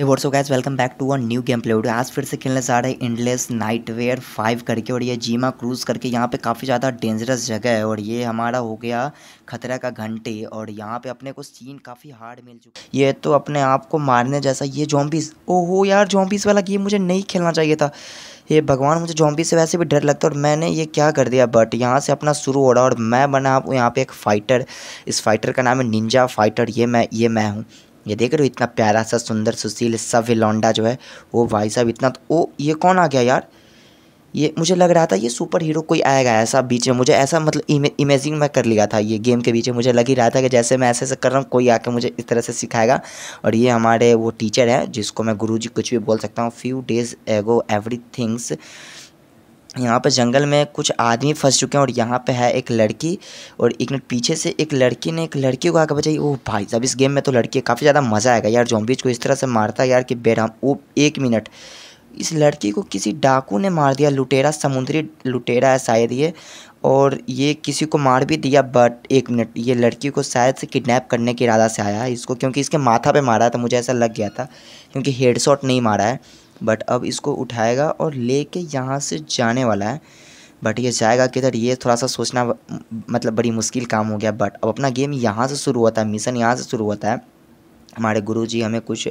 ये so guys welcome back to a new game play video आज फिर से खेलने जा रहे हैं इंडलेस नाइटवेयर फाइव करके और ये जीमा क्रूज करके यहाँ पे काफ़ी ज़्यादा डेंजरस जगह है और ये हमारा हो गया खतरा का घंटे और यहाँ पे अपने को सीन काफ़ी हार्ड मिल चुका ये तो अपने आप को मारने जैसा ये जॉम्बिस ओहो यार जॉम्बिस वाला गेम मुझे नहीं खेलना चाहिए था ये भगवान मुझे जॉम्बी से वैसे भी डर लगता है और मैंने ये क्या कर दिया बट यहाँ से अपना शुरू हो रहा और मैं बना यहाँ पे एक फ़ाइटर इस फाइटर का नाम है निंजा फाइटर ये मैं ये मैं हूँ ये देख रहे हो इतना प्यारा सा सुंदर सुशील सभ्य लौंडा जो है वो भाई साहब इतना तो ओ ये कौन आ गया यार ये मुझे लग रहा था ये सुपर हीरो कोई आएगा ऐसा बीच में मुझे ऐसा मतलब इमेजिन इमेजिंग मैं कर लिया था ये गेम के बीच में मुझे लग ही रहा था कि जैसे मैं ऐसे ऐसे कर रहा हूँ कोई आके मुझे इस तरह से सिखाएगा और ये हमारे वो टीचर हैं जिसको मैं गुरुजी कुछ भी बोल सकता हूँ few days ago every things यहाँ पर जंगल में कुछ आदमी फंस चुके हैं और यहाँ पे है एक लड़की और एक मिनट पीछे से एक लड़की ने एक लड़की को आकर बचाई ओह भाई साहब इस गेम में तो लड़की काफ़ी ज़्यादा मज़ा आएगा यार जॉम्बीज को इस तरह से मारता है यार कि बेराम ओ एक मिनट इस लड़की को किसी डाकू ने मार दिया लुटेरा समुद्री लुटेरा है शायद ये और ये किसी को मार भी दिया बट एक मिनट ये लड़की को शायद से किडनैप करने के इरादा से आया है इसको क्योंकि इसके माथा पे मारा था तो मुझे ऐसा लग गया था क्योंकि हेडशॉट नहीं मारा है बट अब इसको उठाएगा और लेके यहाँ से जाने वाला है बट ये जाएगा किधर ये थोड़ा सा सोचना मतलब बड़ी मुश्किल काम हो गया बट अब अपना गेम यहाँ से शुरू होता है मिशन यहाँ से शुरू होता है हमारे गुरु जी हमें कुछ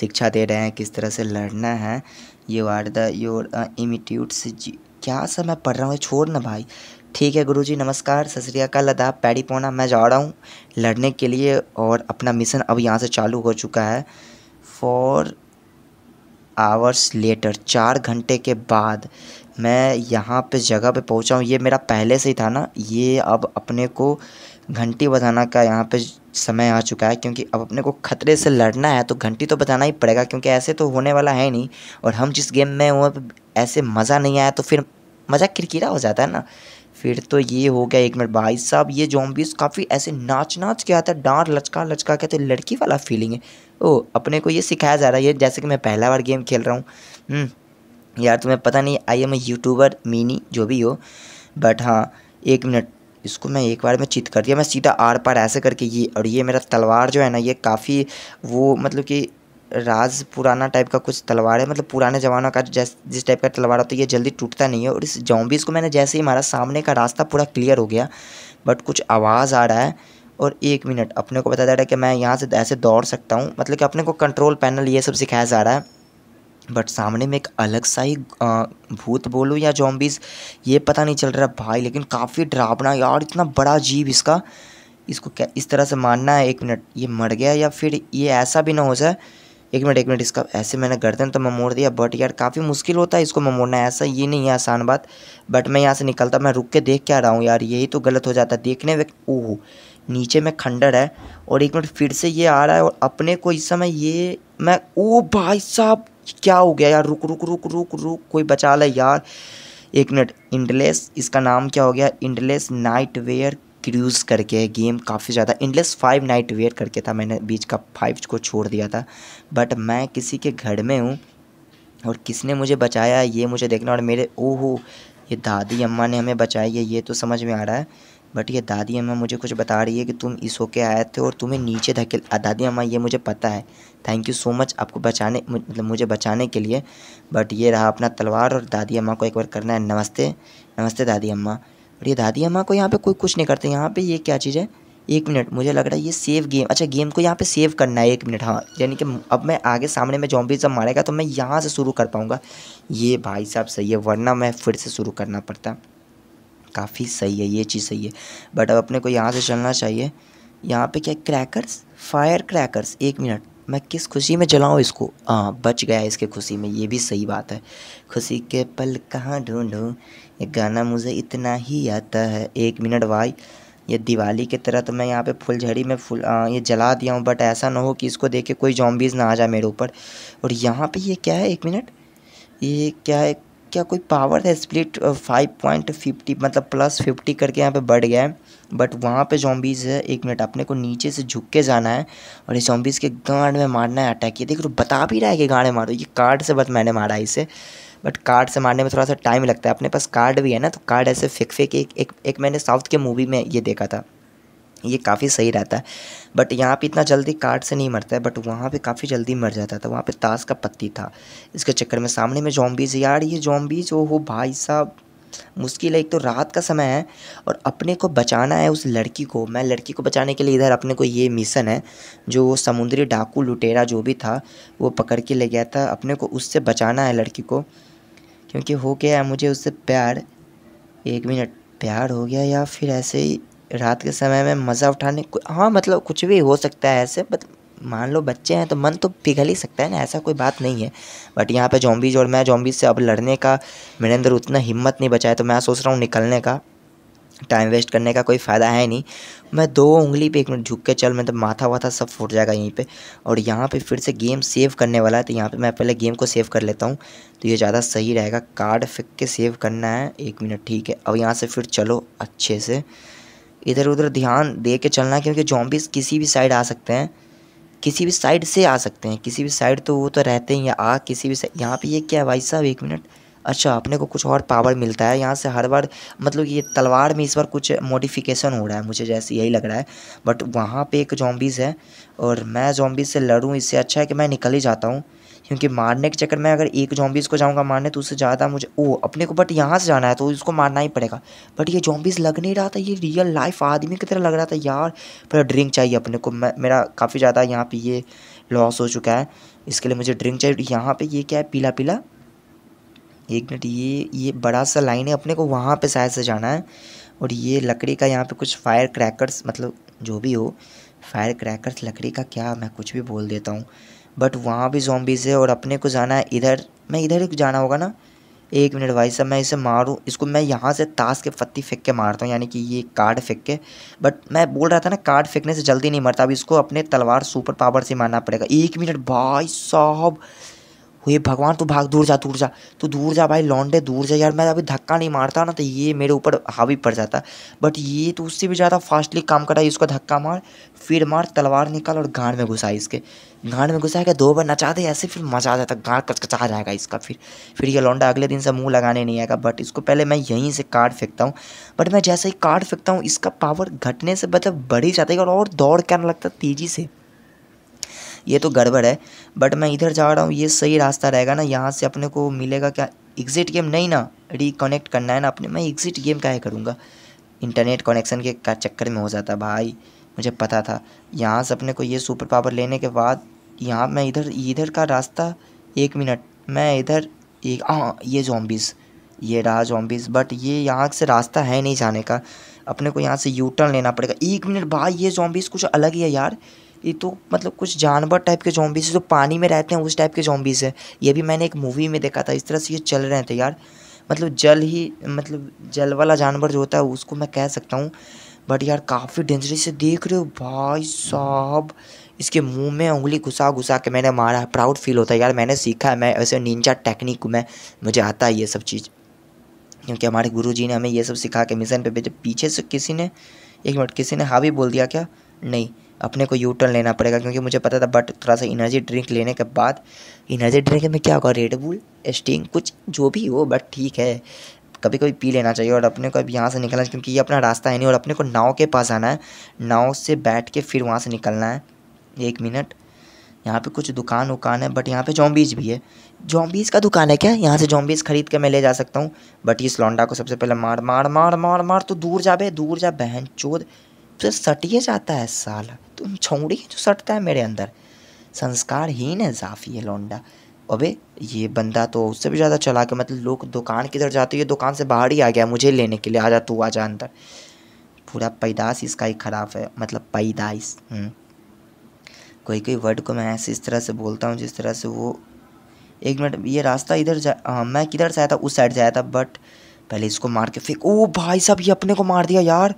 शिक्षा दे रहे हैं किस तरह से लड़ना है यू आर द योर इमिट्यूट से जी क्या सर मैं पढ़ रहा हूँ छोड़ ना भाई ठीक है गुरुजी नमस्कार सत श्रीकाल अदाब पैडी पोना मैं जा रहा हूँ लड़ने के लिए और अपना मिशन अब यहाँ से चालू हो चुका है फॉर आवर्स लेटर चार घंटे के बाद मैं यहाँ पे जगह पे पहुँचा हूँ ये मेरा पहले से ही था ना ये अब अपने को घंटी बजाना का यहाँ पे समय आ चुका है क्योंकि अब अपने को खतरे से लड़ना है तो घंटी तो बजाना ही पड़ेगा क्योंकि ऐसे तो होने वाला है नहीं और हम जिस गेम में हुए ऐसे मज़ा नहीं आया तो फिर मज़ा किरकिरा हो जाता है ना फिर तो ये हो गया एक मिनट भाई साहब ये जॉम्बिस काफ़ी ऐसे नाच नाच के आता है डांट लचका लचका के तो लड़की वाला फीलिंग है ओ अपने को ये सिखाया जा रहा है जैसे कि मैं पहला बार गेम खेल रहा हूँ हम्म, यार तुम्हें पता नहीं आई एम ए यूट्यूबर मीनी जो भी हो बट हाँ एक मिनट इसको मैं एक बार में चित कर दिया मैं सीधा आर पार ऐसे करके ये और ये मेरा तलवार जो है ना ये काफ़ी वो मतलब कि राज पुराना टाइप का कुछ तलवार है मतलब पुराने ज़माना का जैस जिस टाइप का तलवार होता है ये जल्दी टूटता नहीं है और इस जॉम्बिस को मैंने जैसे ही मारा सामने का रास्ता पूरा क्लियर हो गया बट कुछ आवाज़ आ रहा है और एक मिनट अपने को बता जा रहा है कि मैं यहाँ से ऐसे दौड़ सकता हूँ मतलब कि अपने को कंट्रोल पैनल ये सब सिखाया जा रहा है बट सामने में एक अलग सा ही भूत बोलूँ या जॉम्बिस ये पता नहीं चल रहा भाई लेकिन काफ़ी डरावना यार इतना बड़ा जीव इसका इसको क्या इस तरह से मारना है एक मिनट ये मर गया या फिर ये ऐसा भी ना हो जाए एक मिनट एक मिनट इसका ऐसे मैंने गर्दन तो मैं मोड़ दिया बट यार काफ़ी मुश्किल होता है इसको मैं मोड़ना ऐसा ये नहीं है आसान बात बट मैं यहाँ से निकलता मैं रुक के देख के आ रहा हूँ यार यही तो गलत हो जाता है देखने में ओह नीचे में खंडर है और एक मिनट फिर से ये आ रहा है और अपने को इस समय ये मैं ओ भाई साहब क्या हो गया यार रुक रुक रुक रुक रुक कोई बचा ले यार एक मिनट इंडलेस इसका नाम क्या हो गया इंडलेस नाइट वेयर क्रूज़ करके गेम काफ़ी ज़्यादा इंडलेस फाइव नाइट वेयर करके था मैंने बीच का फाइव को छोड़ दिया था बट मैं किसी के घर में हूँ और किसने मुझे बचाया ये मुझे देखना और मेरे ओहो ये दादी अम्मा ने हमें बचाई है ये तो समझ में आ रहा है बट ये दादी अम्मा मुझे कुछ बता रही है कि तुम इस होके आए थे और तुम्हें नीचे धकेल दादी अम्मा ये मुझे पता है थैंक यू सो मच आपको बचाने मतलब मुझे बचाने के लिए बट ये रहा अपना तलवार और दादी अम्मा को एक बार करना है नमस्ते नमस्ते दादी अम्मा और ये दादी अम्मा को यहाँ पे कोई कुछ नहीं करते यहाँ पे ये क्या चीज़ है एक मिनट मुझे लग रहा है ये सेव गेम अच्छा गेम को यहाँ पे सेव करना है एक मिनट हाँ यानी कि अब मैं आगे सामने में जॉम्बी जब मारेगा तो मैं यहाँ से शुरू कर पाऊँगा ये भाई साहब सही है वरना मैं फिर से शुरू करना पड़ता काफ़ी सही है ये चीज़ सही है बट अब अपने को यहाँ से चलना चाहिए यहाँ पर क्या क्रैकर्स फायर क्रैकर्स एक मिनट मैं किस खुशी में जलाऊँ इसको हाँ बच गया इसके खुशी में ये भी सही बात है खुशी के पल कहाँ ढूंढूँ ये गाना मुझे इतना ही आता है एक मिनट भाई ये दिवाली की तरह तो मैं यहाँ पे फुलझड़ी में फुल आ, ये जला दिया हूँ बट ऐसा ना हो कि इसको देख के कोई जॉम्बीज़ ना आ जाए मेरे ऊपर और यहाँ पे ये क्या है एक मिनट ये क्या है क्या कोई पावर है स्प्लिट फाइव पॉइंट फिफ्टी मतलब प्लस फिफ्टी करके यहाँ पे बढ़ गया है बट वहाँ पे जॉम्बीज़ है एक मिनट अपने को नीचे से झुक के जाना है और इस जॉम्बीज़ के गांड में मारना है अटैक ये देख रो तो बता भी रहा है कि गाड़े मारो ये कार्ड से बस मैंने मारा इसे बट कार्ड से मारने में थोड़ा सा टाइम लगता है अपने पास कार्ड भी है ना तो कार्ड ऐसे फेंक फेंक एक, एक एक मैंने साउथ के मूवी में ये देखा था ये काफ़ी सही रहता है बट यहाँ पे इतना जल्दी कार्ड से नहीं मरता है बट वहाँ पे काफ़ी जल्दी मर जाता था वहाँ पे ताश का पत्ती था इसके चक्कर में सामने में जॉम्बीज यार ये जॉम्बीज ओ हो भाई साहब मुश्किल है एक तो रात का समय है और अपने को बचाना है उस लड़की को मैं लड़की को बचाने के लिए इधर अपने को ये मिशन है जो वो समुद्री डाकू लुटेरा जो भी था वो पकड़ के ले गया था अपने को उससे बचाना है लड़की को क्योंकि हो गया है मुझे उससे प्यार एक मिनट प्यार हो गया या फिर ऐसे ही रात के समय में मज़ा उठाने हाँ मतलब कुछ भी हो सकता है ऐसे मतलब मान लो बच्चे हैं तो मन तो पिघल ही सकता है ना ऐसा कोई बात नहीं है बट यहाँ पे जॉम्बीज और मैं जॉम्बीज से अब लड़ने का मेरे अंदर उतना हिम्मत नहीं बचा है तो मैं सोच रहा हूँ निकलने का टाइम वेस्ट करने का कोई फ़ायदा है नहीं मैं दो उंगली पे एक मिनट झुक के चल मैं तो माथा वाथा सब फूट जाएगा यहीं पे और यहाँ पे फिर से गेम सेव करने वाला है तो यहाँ पे मैं पहले गेम को सेव कर लेता हूँ तो ये ज़्यादा सही रहेगा कार्ड फेंक के सेव करना है एक मिनट ठीक है अब यहाँ से फिर चलो अच्छे से इधर उधर ध्यान दे के चलना क्योंकि जॉम्बिस किसी भी साइड आ सकते हैं किसी भी साइड से आ सकते हैं किसी भी साइड तो वो तो रहते हैं या आ किसी भी यहाँ पे ये क्या है भाई साहब एक मिनट अच्छा अपने को कुछ और पावर मिलता है यहाँ से हर बार मतलब ये तलवार में इस बार कुछ मॉडिफिकेशन हो रहा है मुझे जैसे यही लग रहा है बट वहाँ पे एक जॉम्बीज़ है और मैं जॉम्बीज़ से लड़ूँ इससे अच्छा है कि मैं निकल ही जाता हूँ क्योंकि मारने के चक्कर में अगर एक जॉम्बीज़ को जाऊँगा मारने तो उससे ज़्यादा मुझे ओ अपने को बट यहाँ से जाना है तो उसको मारना ही पड़ेगा बट ये जॉम्बीज़ लग नहीं रहा था ये रियल लाइफ आदमी की तरह लग रहा था यार पर ड्रिंक चाहिए अपने को मेरा काफ़ी ज़्यादा यहाँ पर ये लॉस हो चुका है इसके लिए मुझे ड्रिंक चाहिए यहाँ पर ये क्या है पीला पीला एक मिनट ये ये बड़ा सा लाइन है अपने को वहाँ पर शायद से जाना है और ये लकड़ी का यहाँ पे कुछ फायर क्रैकर्स मतलब जो भी हो फायर क्रैकर्स लकड़ी का क्या मैं कुछ भी बोल देता हूँ बट वहाँ भी जोम्बिस है और अपने को जाना है इधर मैं इधर ही जाना होगा ना एक मिनट भाई साहब मैं इसे मारूँ इसको मैं यहाँ से ताश के पत्ती फेंक के मारता हूँ यानी कि ये कार्ड फेंक के बट मैं बोल रहा था ना कार्ड फेंकने से जल्दी नहीं मरता अब इसको अपने तलवार सुपर पावर से मारना पड़ेगा एक मिनट भाई साहब हुए भगवान तू भाग दूर जा दूर जा तू दूर जा भाई लौंडे दूर जा यार मैं अभी धक्का नहीं मारता ना तो ये मेरे ऊपर हावी पड़ जाता बट ये तो उससे भी ज़्यादा फास्टली काम करा इसको धक्का मार फिर मार तलवार निकाल और गांड में घुसा इसके गांड में घुसा के दो बार नचा दे ऐसे फिर मज़ा आ जाता गांड कचकचा जाएगा इसका फिर फिर ये लौंडा अगले दिन से मुँह लगाने नहीं आएगा बट इसको पहले मैं यहीं से कार्ड फेंकता हूँ बट मैं जैसे ही कार्ड फेंकता हूँ इसका पावर घटने से मतलब बढ़ ही जाता है और दौड़ करने लगता तेज़ी से ये तो गड़बड़ है बट मैं इधर जा रहा हूँ ये सही रास्ता रहेगा ना यहाँ से अपने को मिलेगा क्या एग्ज़िट गेम नहीं ना रिकनेक्ट करना है ना अपने मैं एग्ज़िट गेम का करूँगा इंटरनेट कनेक्शन के चक्कर में हो जाता भाई मुझे पता था यहाँ से अपने को ये सुपर पावर लेने के बाद यहाँ मैं इधर इधर का रास्ता एक मिनट मैं इधर एक हाँ ये जॉम्बिस ये रहा जॉम्बिस बट ये यहाँ से रास्ता है नहीं जाने का अपने को यहाँ से यू टर्न लेना पड़ेगा एक मिनट भाई ये जॉम्बिस कुछ अलग ही है यार ये तो मतलब कुछ जानवर टाइप के जॉम्बीज जो पानी में रहते हैं उस टाइप के जॉम्बीज़ है ये भी मैंने एक मूवी में देखा था इस तरह से ये चल रहे थे तो यार मतलब जल ही मतलब जल वाला जानवर जो होता है उसको मैं कह सकता हूँ बट यार काफ़ी डेंजरस से देख रहे हो भाई साहब इसके मुंह में उंगली घुसा घुसा के मैंने मारा है प्राउड फील होता है यार मैंने सीखा है मैं ऐसे निंजा टेक्निक में मुझे आता है ये सब चीज़ क्योंकि हमारे गुरु जी ने हमें ये सब सिखा के मिशन पे भेजे पीछे से किसी ने एक मिनट किसी ने हावी बोल दिया क्या नहीं अपने को यू टर्न लेना पड़ेगा क्योंकि मुझे पता था बट थोड़ा सा इनर्जी ड्रिंक लेने के बाद एनर्जी ड्रिंक में क्या होगा रेडबुल स्टिंग कुछ जो भी हो बट ठीक है कभी कभी पी लेना चाहिए और अपने को अब यहाँ से निकलना है क्योंकि ये अपना रास्ता है नहीं और अपने को नाव के पास आना है नाव से बैठ के फिर वहाँ से निकलना है एक मिनट यहाँ पे कुछ दुकान उकान है बट यहाँ पे जॉम्बीज भी है जॉम्बीज़ का दुकान है क्या यहाँ से जॉम्बीज़ खरीद के मैं ले जा सकता हूँ बट इस लौंडा को सबसे पहले मार मार मार मार मार तो दूर जा बे दूर जा बहन चोद से सटिए जाता है साला तुम छौड़ी जो सटता है मेरे अंदर संस्कार ही न जाफी है लौंडा अबे ये बंदा तो उससे भी ज़्यादा चला के मतलब लोग दुकान किधर जाते ये दुकान से बाहर ही आ गया मुझे लेने के लिए आ जा तू आ जा अंदर पूरा पैदाश इसका ही ख़राब है मतलब पैदाइश हम्म। कोई कोई वर्ड को मैं ऐसे इस तरह से बोलता हूँ जिस तरह से वो एक मिनट ये रास्ता इधर जा आ, हाँ, मैं किधर से आया था उस साइड से आया था बट पहले इसको मार के फेंक ओ भाई साहब ये अपने को मार दिया यार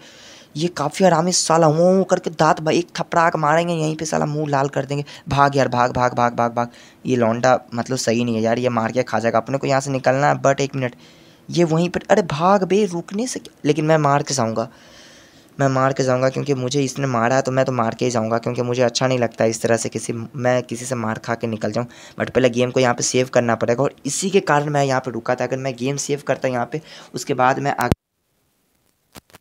ये काफ़ी आराम से साला वो करके दांत भाई एक थपड़ाक मारेंगे यहीं पे साला मुंह लाल कर देंगे भाग यार भाग भाग भाग भाग भाग ये लौंडा मतलब सही नहीं है यार ये मार के खा जाएगा अपने को यहाँ से निकलना है बट एक मिनट ये वहीं पर अरे भाग बे रुकने से लेकिन मैं मार के जाऊँगा मैं मार के जाऊँगा क्योंकि मुझे इसने मारा है तो मैं तो मार के ही जाऊँगा क्योंकि मुझे अच्छा नहीं लगता इस तरह से किसी मैं किसी से मार खा के निकल जाऊँ बट पहले गेम को यहाँ पे सेव करना पड़ेगा और इसी के कारण मैं यहाँ पे रुका था अगर मैं गेम सेव करता यहाँ पे उसके बाद मैं आगे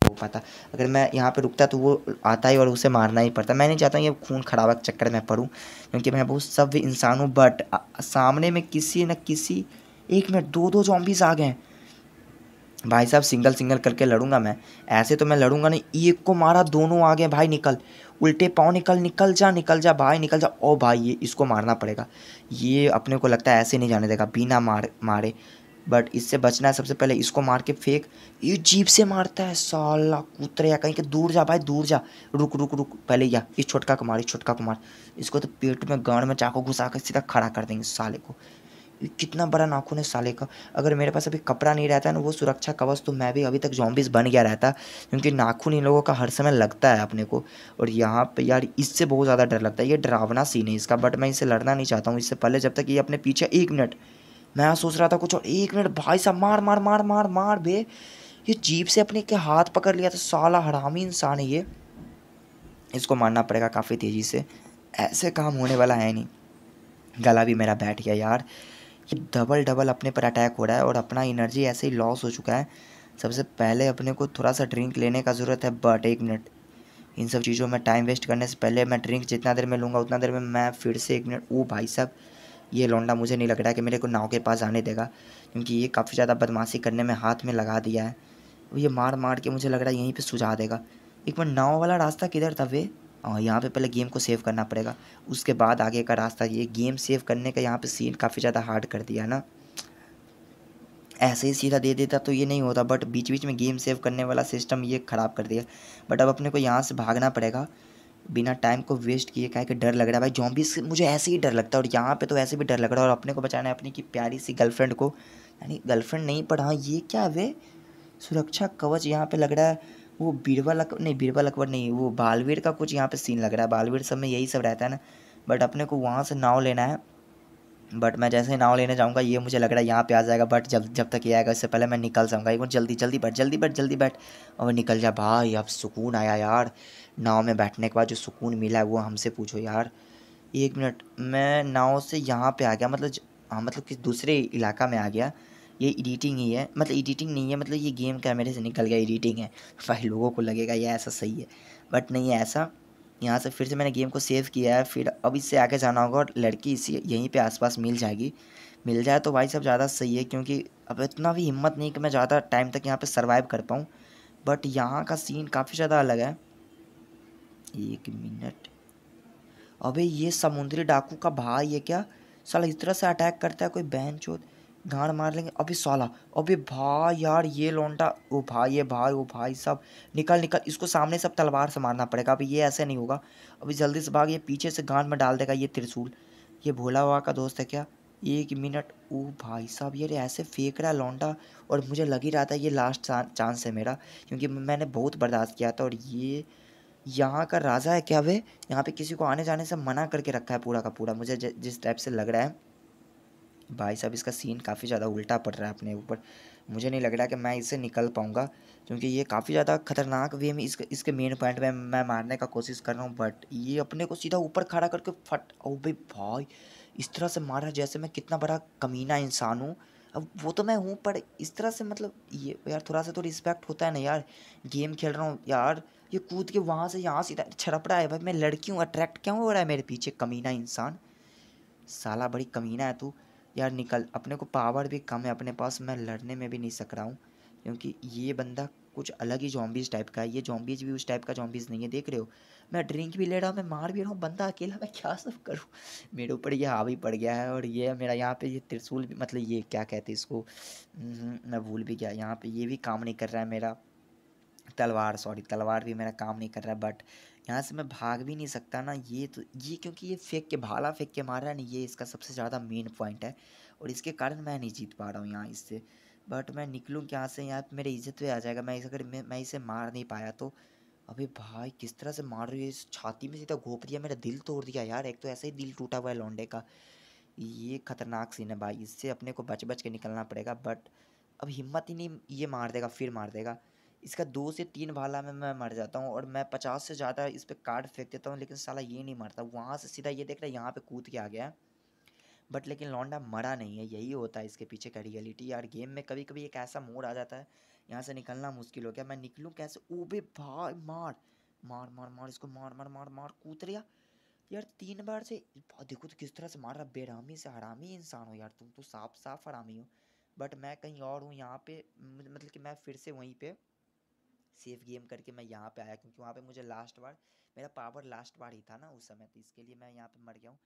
हो पाता अगर मैं यहाँ पे रुकता तो वो आता ही और उसे मारना ही पड़ता मैं नहीं चाहता हूँ ये खून खराबा के चक्कर में पड़ूँ क्योंकि मैं बहुत सभ्य इंसान हूँ बट सामने में किसी न किसी एक मिनट दो दो जॉम्बिस आ गए भाई साहब सिंगल सिंगल करके लड़ूंगा मैं ऐसे तो मैं लड़ूंगा नहीं एक को मारा दोनों आ गए भाई निकल उल्टे पाँव निकल निकल जा निकल जा भाई निकल जा ओ भाई ये इसको मारना पड़ेगा ये अपने को लगता है ऐसे नहीं जाने देगा बिना मार मारे बट इससे बचना है सबसे पहले इसको मार के फेंक ये जीप से मारता है साला कुतरे या कहीं के दूर जा भाई दूर जा रुक रुक रुक पहले या इस छोटका को मार इस छोटका को मार इसको तो पेट में गाड़ में चाकू घुसा कर सीधा खड़ा कर देंगे साले को कितना बड़ा नाखून है साले का अगर मेरे पास अभी कपड़ा नहीं रहता है ना वो सुरक्षा कवच तो मैं भी अभी तक जॉम्बिस बन गया रहता क्योंकि नाखून इन लोगों का हर समय लगता है अपने को और यहाँ पे यार इससे बहुत ज़्यादा डर लगता है ये डरावना सीन है इसका बट मैं इसे लड़ना नहीं चाहता हूँ इससे पहले जब तक ये अपने पीछे एक मिनट मैं सोच रहा था कुछ और एक मिनट भाई साहब मार मार मार मार मार बे ये जीप से अपने के हाथ पकड़ लिया था साला हरामी इंसान है ये इसको मारना पड़ेगा काफ़ी तेज़ी से ऐसे काम होने वाला है नहीं गला भी मेरा बैठ गया यार ये डबल डबल अपने पर अटैक हो रहा है और अपना एनर्जी ऐसे ही लॉस हो चुका है सबसे पहले अपने को थोड़ा सा ड्रिंक लेने का ज़रूरत है बट एक मिनट इन सब चीज़ों में टाइम वेस्ट करने से पहले मैं ड्रिंक जितना देर में लूँगा उतना देर में मैं फिर से एक मिनट ओ भाई साहब ये लौंडा मुझे नहीं लग रहा है कि मेरे को नाव के पास आने देगा क्योंकि ये काफ़ी ज़्यादा बदमाशी करने में हाथ में लगा दिया है ये मार मार के मुझे लग रहा है यहीं पर सुझा देगा एक बार नाव वाला रास्ता किधर था वे और हाँ, यहाँ पे पहले गेम को सेव करना पड़ेगा उसके बाद आगे का रास्ता ये गेम सेव करने का यहाँ पे सीन काफ़ी ज़्यादा हार्ड कर दिया ना ऐसे ही सीधा दे देता तो ये नहीं होता बट बीच बीच में गेम सेव करने वाला सिस्टम ये ख़राब कर दिया बट अब अपने को यहाँ से भागना पड़ेगा बिना टाइम को वेस्ट किए क्या कि डर लग रहा है भाई जॉम्बी से मुझे ऐसे ही डर लगता है और यहाँ पे तो ऐसे भी डर लग रहा है और अपने को बचाना है अपनी की प्यारी सी गर्लफ्रेंड को यानी गर्लफ्रेंड नहीं पर हाँ ये क्या वे सुरक्षा कवच यहाँ पे लग रहा है वो बीरबल अक नहीं बीरबल अकबर नहीं वो बालवीर का कुछ यहाँ पे सीन लग रहा है बालवीर सब में यही सब रहता है ना बट अपने को वहाँ से नाव लेना है बट मैं जैसे नाव लेने जाऊँगा ये मुझे लग रहा है यहाँ पे आ जाएगा बट जब जब तक ये आएगा इससे पहले मैं निकल जाऊँगा एक जल्दी जल्दी बैठ जल्दी बैठ जल्दी बैठ और निकल जा भाई अब सुकून आया यार नाव में बैठने के बाद जो सुकून मिला है वो हमसे पूछो यार एक मिनट मैं नाव से यहाँ पर आ गया मतलब हाँ मतलब किसी दूसरे इलाका में आ गया ये एडिटिंग ही है मतलब एडिटिंग नहीं है मतलब ये गेम कैमरे से निकल गया एडिटिंग है भाई लोगों को लगेगा ये ऐसा सही है बट नहीं है ऐसा यहाँ से फिर से मैंने गेम को सेव किया है फिर अब इससे आगे जाना होगा और लड़की इसी यहीं पे आसपास मिल जाएगी मिल जाए तो भाई साहब ज़्यादा सही है क्योंकि अब इतना भी हिम्मत नहीं कि मैं ज़्यादा टाइम तक यहाँ पे सर्वाइव कर पाऊँ बट यहाँ का सीन काफ़ी ज़्यादा अलग है एक मिनट अभी ये समुद्री डाकू का भाई है क्या साला इस तरह से अटैक करता है कोई बहन चोद गाड़ मार लेंगे अभी साला अभी भाई यार ये लोंटा ओ भाई ये भाई ओ भाई सब निकल निकल इसको सामने सब तलवार से मारना पड़ेगा अभी ये ऐसे नहीं होगा अभी जल्दी से भाग ये पीछे से गांड में डाल देगा ये त्रिशूल ये भोला हुआ का दोस्त है क्या एक मिनट ओ भाई साहब ये ऐसे फेंक रहा लौंडा और मुझे लग ही रहा था ये लास्ट चांस है मेरा क्योंकि मैंने बहुत बर्दाश्त किया था और ये यहाँ का राजा है क्या वे यहाँ पे किसी को आने जाने से मना करके रखा है पूरा का पूरा मुझे जिस टाइप से लग रहा है भाई साहब इसका सीन काफ़ी ज़्यादा उल्टा पड़ रहा है अपने ऊपर मुझे नहीं लग रहा कि मैं इससे निकल पाऊँगा क्योंकि ये काफ़ी ज़्यादा खतरनाक वे में इसके इसके मेन पॉइंट में मैं मारने का कोशिश कर रहा हूँ बट ये अपने को सीधा ऊपर खड़ा करके फट ओ भाई भाई इस तरह से मारा जैसे मैं कितना बड़ा कमीना इंसान हूँ अब वो तो मैं हूँ पर इस तरह से मतलब ये यार थोड़ा सा तो रिस्पेक्ट होता है ना यार गेम खेल रहा हूँ यार ये कूद के वहाँ से यहाँ सीधा छड़प रहा है भाई मैं लड़की हूँ अट्रैक्ट क्यों हो रहा है मेरे पीछे कमीना इंसान साला बड़ी कमीना है तू यार निकल अपने को पावर भी कम है अपने पास मैं लड़ने में भी नहीं सक रहा हूँ क्योंकि ये बंदा कुछ अलग ही जॉम्बीज टाइप का है ये जॉम्बीज भी उस टाइप का जॉम्बीज नहीं है देख रहे हो मैं ड्रिंक भी ले रहा हूँ मैं मार भी रहा हूँ बंदा अकेला मैं क्या सब करूँ मेरे ऊपर ये हावी पड़ गया है और ये मेरा यहाँ पे ये त्रिशूल भी मतलब ये क्या कहते हैं इसको हम्म, मैं भूल भी गया यहाँ पे ये भी काम नहीं कर रहा है मेरा तलवार सॉरी तलवार भी मेरा काम नहीं कर रहा है बट यहाँ से मैं भाग भी नहीं सकता ना ये तो ये क्योंकि ये फेंक के भाला फेंक के मार रहा है ना ये इसका सबसे ज़्यादा मेन पॉइंट है और इसके कारण मैं नहीं जीत पा रहा हूँ यहाँ इससे बट मैं निकलूँ यहाँ से यहाँ मेरे इज्जत भी आ जाएगा मैं इसे अगर मैं इसे मार नहीं पाया तो अभी भाई किस तरह से मार रही है इस छाती में सीधा घोप दिया मेरा दिल तोड़ दिया यार एक तो ऐसे ही दिल टूटा हुआ है लौंडे का ये खतरनाक सीन है भाई इससे अपने को बच बच के निकलना पड़ेगा बट अब हिम्मत ही नहीं ये मार देगा फिर मार देगा इसका दो से तीन भाला में मैं मर जाता हूँ और मैं पचास से ज़्यादा इस पर कार्ड फेंक देता हूँ लेकिन साला ये नहीं मरता वहाँ से सीधा ये देख रहा है यहाँ पर कूद के आ गया है बट लेकिन लौंडा मरा नहीं है यही होता है इसके पीछे का रियलिटी यार गेम में कभी कभी एक ऐसा मोड़ आ जाता है यहाँ से निकलना मुश्किल हो गया मैं निकलूँ कैसे ओबे भाई मार मार मार मार इसको मार मार मार मार कूद रहा यार तीन बार से देखो तो किस तरह से मार रहा बेरामी से हरामी इंसान हो यार तुम तो साफ साफ हरामी हो बट मैं कहीं और हूँ यहाँ पे मतलब कि मैं फिर से वहीं पे सेव गेम करके मैं यहाँ पे आया क्योंकि वहाँ पे मुझे लास्ट बार मेरा पावर लास्ट बार ही था ना उस समय तो इसके लिए मैं यहाँ पे मर गया हूँ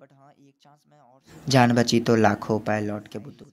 बट हाँ एक चांस मैं और जान बची तो लाखों पाए लौट के बुद्धू